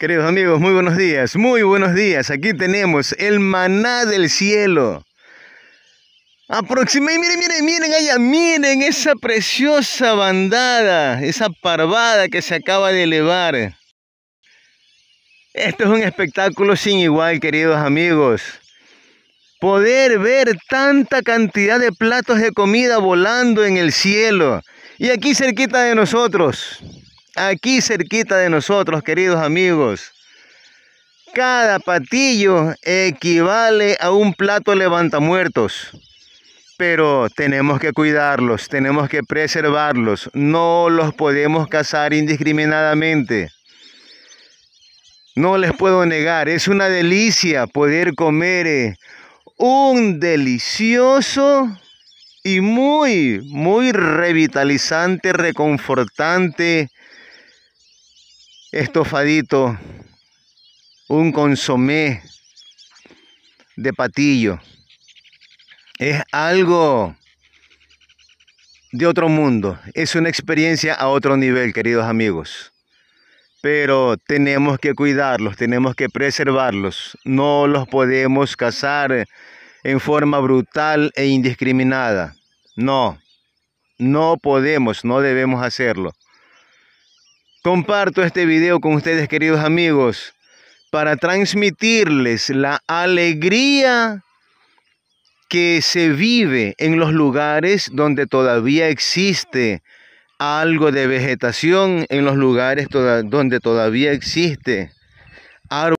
Queridos amigos, muy buenos días, muy buenos días. Aquí tenemos el maná del cielo. Aproximé, miren, miren, miren allá, miren esa preciosa bandada, esa parvada que se acaba de elevar. Esto es un espectáculo sin igual, queridos amigos. Poder ver tanta cantidad de platos de comida volando en el cielo y aquí cerquita de nosotros aquí cerquita de nosotros, queridos amigos. Cada patillo equivale a un plato levantamuertos. Pero tenemos que cuidarlos, tenemos que preservarlos. No los podemos cazar indiscriminadamente. No les puedo negar, es una delicia poder comer eh, un delicioso y muy, muy revitalizante, reconfortante estofadito, un consomé de patillo. Es algo de otro mundo. Es una experiencia a otro nivel, queridos amigos. Pero tenemos que cuidarlos, tenemos que preservarlos. No los podemos cazar en forma brutal e indiscriminada. No, no podemos, no debemos hacerlo. Comparto este video con ustedes, queridos amigos, para transmitirles la alegría que se vive en los lugares donde todavía existe algo de vegetación, en los lugares donde todavía existe árbol.